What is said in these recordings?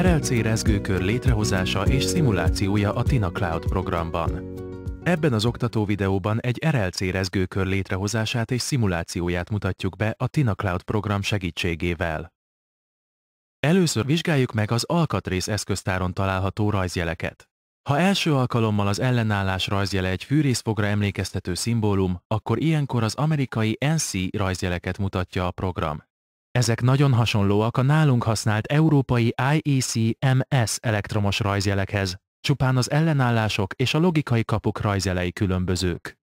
RLC rezgőkör létrehozása és szimulációja a Tina Cloud programban. Ebben az oktató videóban egy RLC rezgőkör létrehozását és szimulációját mutatjuk be a Tina Cloud program segítségével. Először vizsgáljuk meg az alkatrész eszköztáron található rajzjeleket. Ha első alkalommal az ellenállás rajzjele egy fűrészfogra emlékeztető szimbólum, akkor ilyenkor az amerikai NC rajzjeleket mutatja a program. Ezek nagyon hasonlóak a nálunk használt európai IEC-MS elektromos rajzjelekhez, csupán az ellenállások és a logikai kapuk rajzjelei különbözők.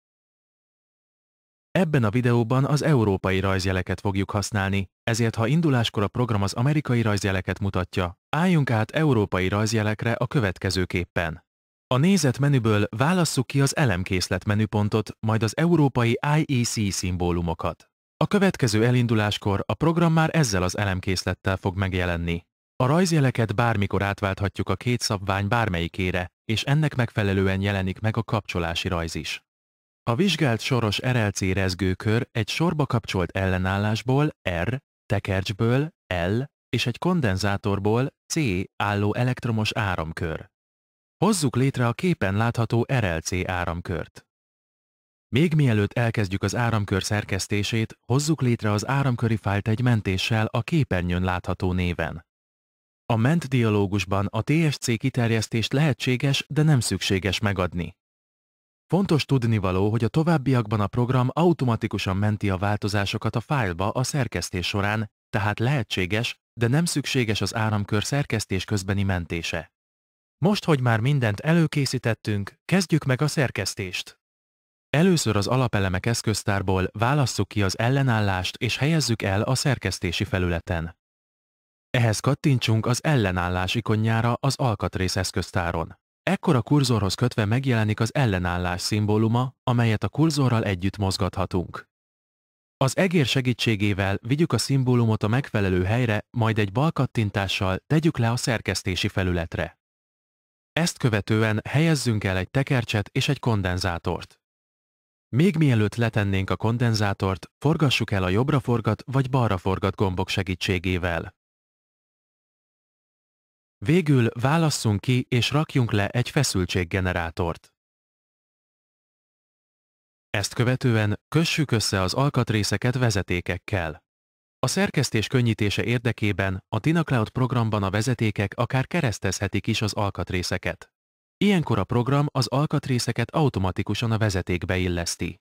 Ebben a videóban az európai rajzjeleket fogjuk használni, ezért ha induláskor a program az amerikai rajzjeleket mutatja, álljunk át európai rajzjelekre a következőképpen. A nézet menüből válasszuk ki az elemkészlet menüpontot, majd az európai IEC szimbólumokat. A következő elinduláskor a program már ezzel az elemkészlettel fog megjelenni. A rajzjeleket bármikor átválthatjuk a két szabvány bármelyikére, és ennek megfelelően jelenik meg a kapcsolási rajz is. A vizsgált soros RLC rezgőkör egy sorba kapcsolt ellenállásból R, tekercsből L és egy kondenzátorból C álló elektromos áramkör. Hozzuk létre a képen látható RLC áramkört. Még mielőtt elkezdjük az áramkör szerkesztését, hozzuk létre az áramköri fájlt egy mentéssel a képernyőn látható néven. A ment dialógusban a TSC kiterjesztést lehetséges, de nem szükséges megadni. Fontos tudnivaló, hogy a továbbiakban a program automatikusan menti a változásokat a fájlba a szerkesztés során, tehát lehetséges, de nem szükséges az áramkör szerkesztés közbeni mentése. Most, hogy már mindent előkészítettünk, kezdjük meg a szerkesztést. Először az alapelemek eszköztárból válasszuk ki az ellenállást és helyezzük el a szerkesztési felületen. Ehhez kattintsunk az ellenállás ikonjára az alkatrész eszköztáron. Ekkor a kurzorhoz kötve megjelenik az ellenállás szimbóluma, amelyet a kurzorral együtt mozgathatunk. Az egér segítségével vigyük a szimbólumot a megfelelő helyre, majd egy bal kattintással tegyük le a szerkesztési felületre. Ezt követően helyezzünk el egy tekercset és egy kondenzátort. Még mielőtt letennénk a kondenzátort, forgassuk el a jobbra forgat vagy balra forgat gombok segítségével. Végül válasszunk ki és rakjunk le egy feszültséggenerátort. Ezt követően kössük össze az alkatrészeket vezetékekkel. A szerkesztés könnyítése érdekében a TinaCloud programban a vezetékek akár keresztezhetik is az alkatrészeket. Ilyenkor a program az alkatrészeket automatikusan a vezetékbe illeszti.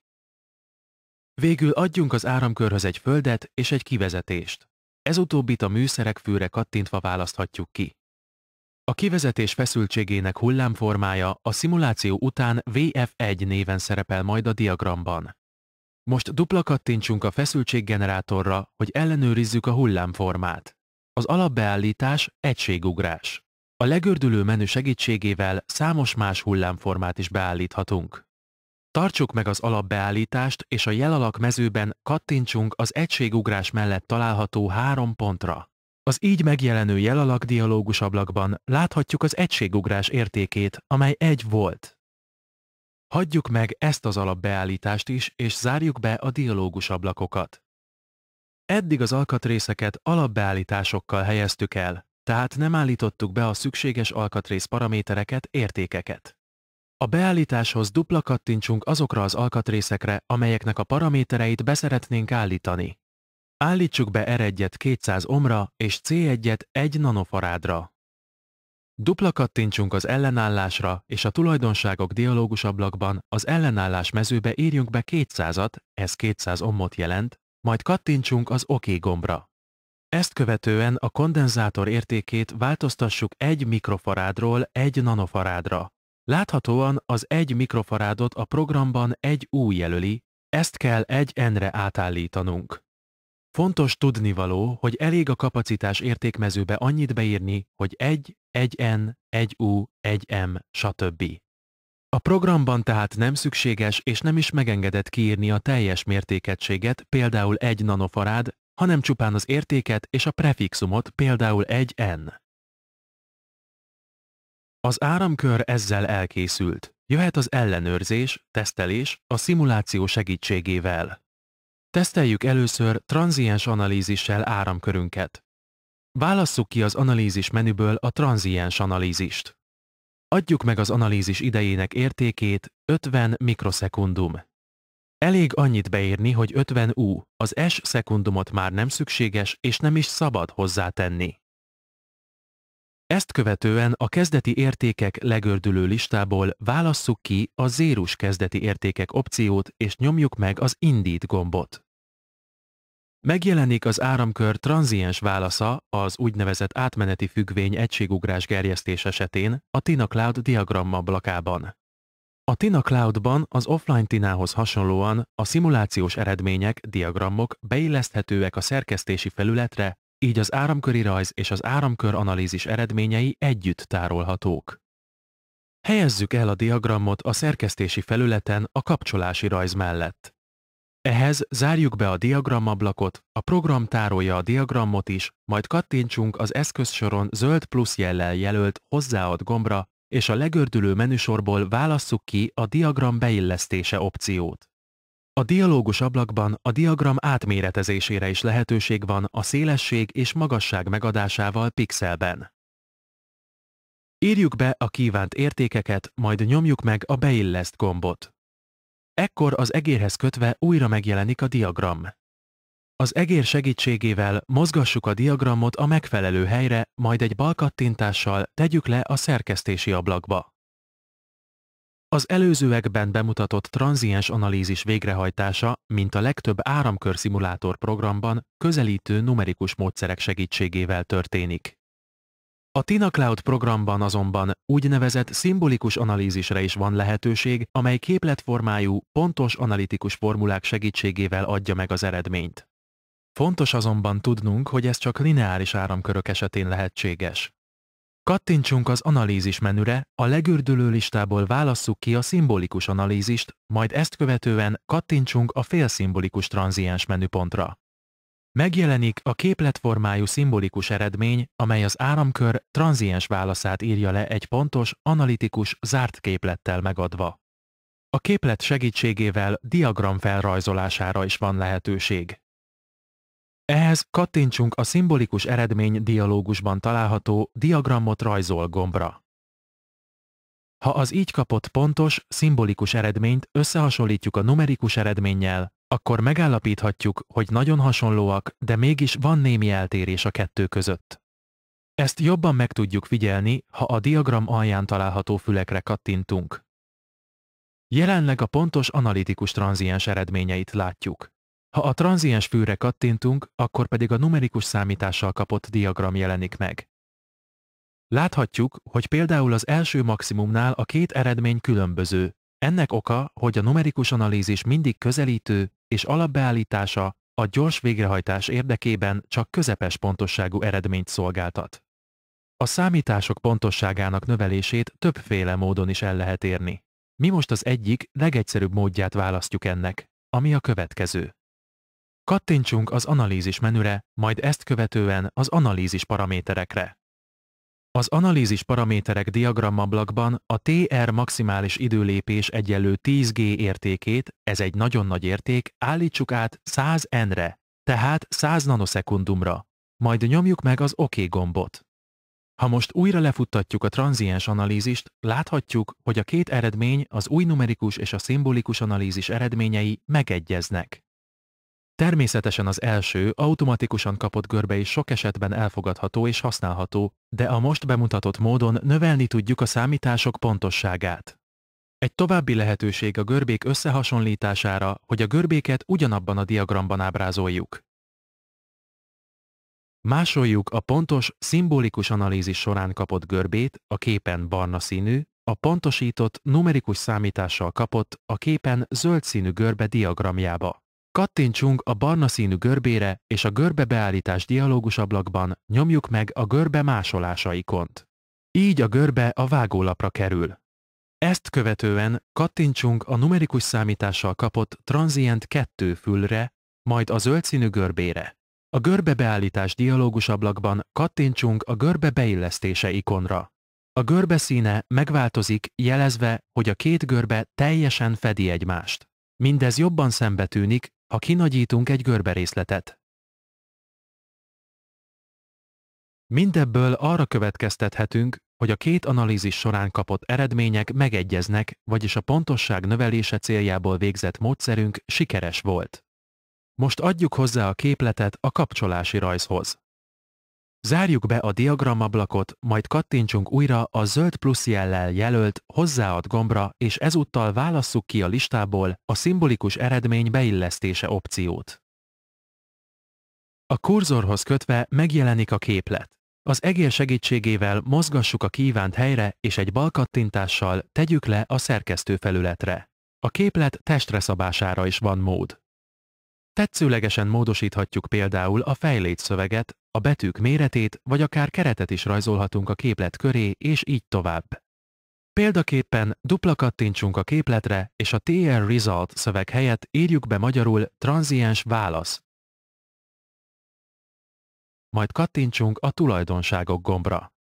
Végül adjunk az áramkörhöz egy földet és egy kivezetést. Ez utóbbit a műszerek fűre kattintva választhatjuk ki. A kivezetés feszültségének hullámformája a szimuláció után VF1 néven szerepel majd a diagramban. Most dupla kattintsunk a feszültséggenerátorra, hogy ellenőrizzük a hullámformát. Az alapbeállítás egységugrás. A legördülő menü segítségével számos más hullámformát is beállíthatunk. Tartsuk meg az alapbeállítást, és a jelalak mezőben kattintsunk az egységugrás mellett található három pontra. Az így megjelenő jelalak dialógus ablakban láthatjuk az egységugrás értékét, amely egy volt. Hagyjuk meg ezt az alapbeállítást is, és zárjuk be a dialógus ablakokat. Eddig az alkatrészeket alapbeállításokkal helyeztük el, tehát nem állítottuk be a szükséges alkatrész paramétereket, értékeket. A beállításhoz dupla kattintsunk azokra az alkatrészekre, amelyeknek a paramétereit beszeretnénk állítani. Állítsuk be R1-et 200 ohmra és C1-et 1 nanofarádra. Dupla kattintsunk az ellenállásra, és a tulajdonságok dialógus ablakban az ellenállás mezőbe írjunk be 200-at, ez 200 ohmot jelent, majd kattintsunk az OK gombra. Ezt követően a kondenzátor értékét változtassuk 1 mikrofarádról 1 nanofarádra. Láthatóan az 1 mikrofarádot a programban egy U jelöli, ezt kell egy N-re átállítanunk. Fontos tudnivaló, hogy elég a kapacitás értékmezőbe annyit beírni, hogy 1, 1N, 1U, 1M, stb. A programban tehát nem szükséges és nem is megengedett kiírni a teljes mértékegységet, például 1 nanofarád, hanem csupán az értéket és a prefixumot, például egy n. Az áramkör ezzel elkészült. Jöhet az ellenőrzés, tesztelés a szimuláció segítségével. Teszteljük először tranziens analízissel áramkörünket. Válasszuk ki az analízis menüből a tranziens analízist. Adjuk meg az analízis idejének értékét 50 mikroszekundum. Elég annyit beírni, hogy 50 U, az S szekundumot már nem szükséges és nem is szabad hozzátenni. Ezt követően a kezdeti értékek legördülő listából válasszuk ki a zérus kezdeti értékek opciót és nyomjuk meg az Indít gombot. Megjelenik az áramkör tranziens válasza az úgynevezett átmeneti függvény egységugrás gerjesztés esetén a Tina Cloud diagramma blakában. A Tina Cloud-ban az offline Tinához hasonlóan a szimulációs eredmények, diagramok beilleszthetőek a szerkesztési felületre, így az áramköri rajz és az áramkör analízis eredményei együtt tárolhatók. Helyezzük el a diagramot a szerkesztési felületen a kapcsolási rajz mellett. Ehhez zárjuk be a diagramablakot, a program tárolja a diagramot is, majd kattintsunk az eszközsoron zöld plusz jellel jelölt hozzáad gombra, és a legördülő menüsorból válasszuk ki a diagram beillesztése opciót. A dialógus ablakban a diagram átméretezésére is lehetőség van a szélesség és magasság megadásával pixelben. Írjuk be a kívánt értékeket, majd nyomjuk meg a beilleszt gombot. Ekkor az egérhez kötve újra megjelenik a diagram. Az egér segítségével mozgassuk a diagramot a megfelelő helyre, majd egy balkattintással tegyük le a szerkesztési ablakba. Az előzőekben bemutatott tranziens analízis végrehajtása, mint a legtöbb áramkörszimulátor programban, közelítő numerikus módszerek segítségével történik. A Tina Cloud programban azonban úgynevezett szimbolikus analízisre is van lehetőség, amely képletformájú, pontos analitikus formulák segítségével adja meg az eredményt. Fontos azonban tudnunk, hogy ez csak lineáris áramkörök esetén lehetséges. Kattintsunk az analízis menüre, a legürdülő listából válasszuk ki a szimbolikus analízist, majd ezt követően kattintsunk a félszimbolikus tranziens menüpontra. Megjelenik a képletformájú szimbolikus eredmény, amely az áramkör tranziens válaszát írja le egy pontos, analitikus, zárt képlettel megadva. A képlet segítségével diagram felrajzolására is van lehetőség. Ehhez kattintsunk a szimbolikus eredmény dialógusban található diagramot rajzol gombra. Ha az így kapott pontos, szimbolikus eredményt összehasonlítjuk a numerikus eredménnyel, akkor megállapíthatjuk, hogy nagyon hasonlóak, de mégis van némi eltérés a kettő között. Ezt jobban meg tudjuk figyelni, ha a diagram alján található fülekre kattintunk. Jelenleg a pontos analitikus tranziens eredményeit látjuk. Ha a tranziens fűre kattintunk, akkor pedig a numerikus számítással kapott diagram jelenik meg. Láthatjuk, hogy például az első maximumnál a két eredmény különböző. Ennek oka, hogy a numerikus analízis mindig közelítő, és alapbeállítása a gyors végrehajtás érdekében csak közepes pontosságú eredményt szolgáltat. A számítások pontosságának növelését többféle módon is el lehet érni. Mi most az egyik legegyszerűbb módját választjuk ennek, ami a következő. Kattintsunk az analízis menüre, majd ezt követően az analízis paraméterekre. Az analízis paraméterek diagrammablakban a TR maximális időlépés egyenlő 10G értékét, ez egy nagyon nagy érték, állítsuk át 100 N-re, tehát 100 nanoszekundumra, majd nyomjuk meg az OK gombot. Ha most újra lefuttatjuk a tranziens analízist, láthatjuk, hogy a két eredmény, az új numerikus és a szimbolikus analízis eredményei megegyeznek. Természetesen az első, automatikusan kapott görbe is sok esetben elfogadható és használható, de a most bemutatott módon növelni tudjuk a számítások pontosságát. Egy további lehetőség a görbék összehasonlítására, hogy a görbéket ugyanabban a diagramban ábrázoljuk. Másoljuk a pontos, szimbolikus analízis során kapott görbét, a képen barna színű, a pontosított, numerikus számítással kapott, a képen zöld színű görbe diagramjába. Kattintsunk a barna színű görbére és a görbe beállítás dialógus ablakban nyomjuk meg a görbe másolása ikont. Így a görbe a vágólapra kerül. Ezt követően kattintsunk a numerikus számítással kapott Transient 2 fülre, majd a zöld színű görbére. A görbe beállítás dialógus ablakban kattintsunk a görbe beillesztése ikonra. A görbe színe megváltozik, jelezve, hogy a két görbe teljesen fedi egymást. Mindez jobban szembetűnik, ha kinagyítunk egy görberészletet. Mindebből arra következtethetünk, hogy a két analízis során kapott eredmények megegyeznek, vagyis a pontosság növelése céljából végzett módszerünk sikeres volt. Most adjuk hozzá a képletet a kapcsolási rajzhoz. Zárjuk be a diagramablakot, majd kattintsunk újra a zöld plusz jellel jelölt hozzáad gombra, és ezúttal válasszuk ki a listából a szimbolikus eredmény beillesztése opciót. A kurzorhoz kötve megjelenik a képlet. Az egér segítségével mozgassuk a kívánt helyre, és egy bal kattintással tegyük le a szerkesztőfelületre. A képlet testre szabására is van mód. Tetszőlegesen módosíthatjuk például a fejlétszöveget, a betűk méretét vagy akár keretet is rajzolhatunk a képlet köré, és így tovább. Példaképpen dupla kattintsunk a képletre, és a TR Result szöveg helyett írjuk be magyarul transiens válasz. Majd kattintsunk a tulajdonságok gombra.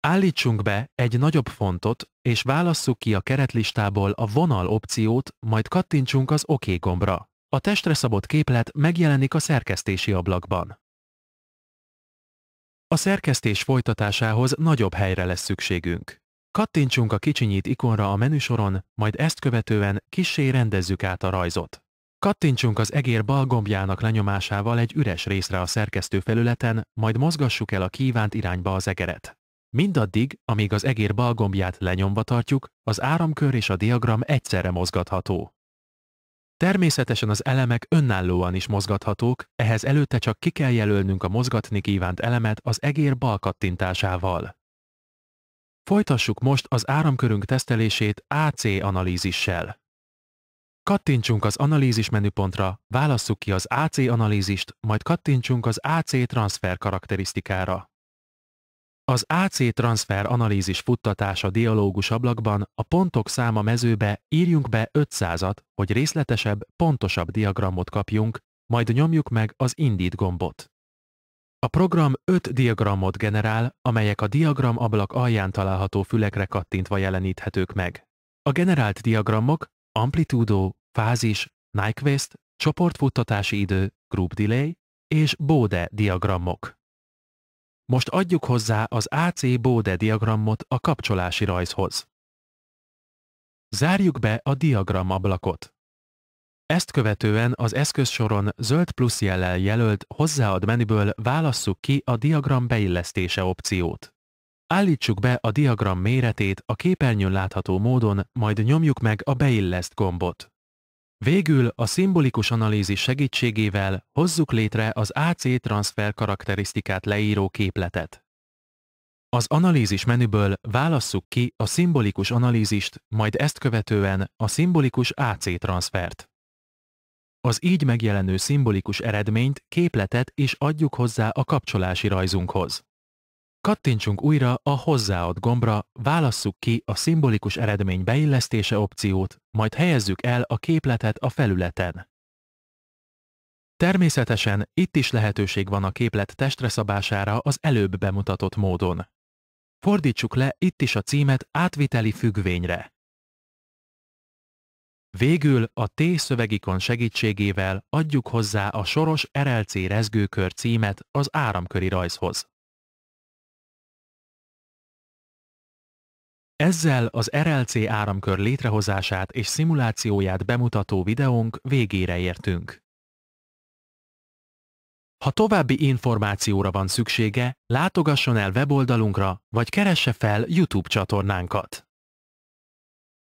Állítsunk be egy nagyobb fontot, és válasszuk ki a keretlistából a vonal opciót, majd kattintsunk az OK gombra. A testre szabott képlet megjelenik a szerkesztési ablakban. A szerkesztés folytatásához nagyobb helyre lesz szükségünk. Kattintsunk a kicsinyít ikonra a menüsoron, majd ezt követően kissé rendezzük át a rajzot. Kattintsunk az egér bal gombjának lenyomásával egy üres részre a szerkesztő felületen, majd mozgassuk el a kívánt irányba az egeret. Mindaddig, amíg az egér bal gombját lenyomva tartjuk, az áramkör és a diagram egyszerre mozgatható. Természetesen az elemek önállóan is mozgathatók, ehhez előtte csak ki kell jelölnünk a mozgatni kívánt elemet az egér bal kattintásával. Folytassuk most az áramkörünk tesztelését AC analízissel. Kattintsunk az analízis menüpontra, válasszuk ki az AC analízist, majd kattintsunk az AC transfer karakterisztikára. Az AC transfer analízis futtatása dialógus ablakban a pontok száma mezőbe írjunk be 500-at, hogy részletesebb, pontosabb diagramot kapjunk, majd nyomjuk meg az indít gombot. A program 5 diagramot generál, amelyek a diagram ablak alján található fülekre kattintva jeleníthetők meg. A generált diagramok amplitúdó, fázis, Nyquist, csoportfuttatási idő, group delay és Bode diagramok. Most adjuk hozzá az AC Bode diagramot a kapcsolási rajzhoz. Zárjuk be a diagram ablakot. Ezt követően az eszközsoron zöld plusz jellel jelölt hozzáad menüből válasszuk ki a diagram beillesztése opciót. Állítsuk be a diagram méretét a képernyőn látható módon, majd nyomjuk meg a beilleszt gombot. Végül a szimbolikus analízis segítségével hozzuk létre az AC transfer karakterisztikát leíró képletet. Az analízis menüből válasszuk ki a szimbolikus analízist, majd ezt követően a szimbolikus AC transfert. Az így megjelenő szimbolikus eredményt, képletet is adjuk hozzá a kapcsolási rajzunkhoz. Kattintsunk újra a Hozzáad gombra, válasszuk ki a szimbolikus eredmény beillesztése opciót, majd helyezzük el a képletet a felületen. Természetesen itt is lehetőség van a képlet testre szabására az előbb bemutatott módon. Fordítsuk le itt is a címet átviteli függvényre. Végül a T szövegikon segítségével adjuk hozzá a soros RLC rezgőkör címet az áramköri rajzhoz. Ezzel az RLC áramkör létrehozását és szimulációját bemutató videónk végére értünk. Ha további információra van szüksége, látogasson el weboldalunkra, vagy keresse fel YouTube csatornánkat.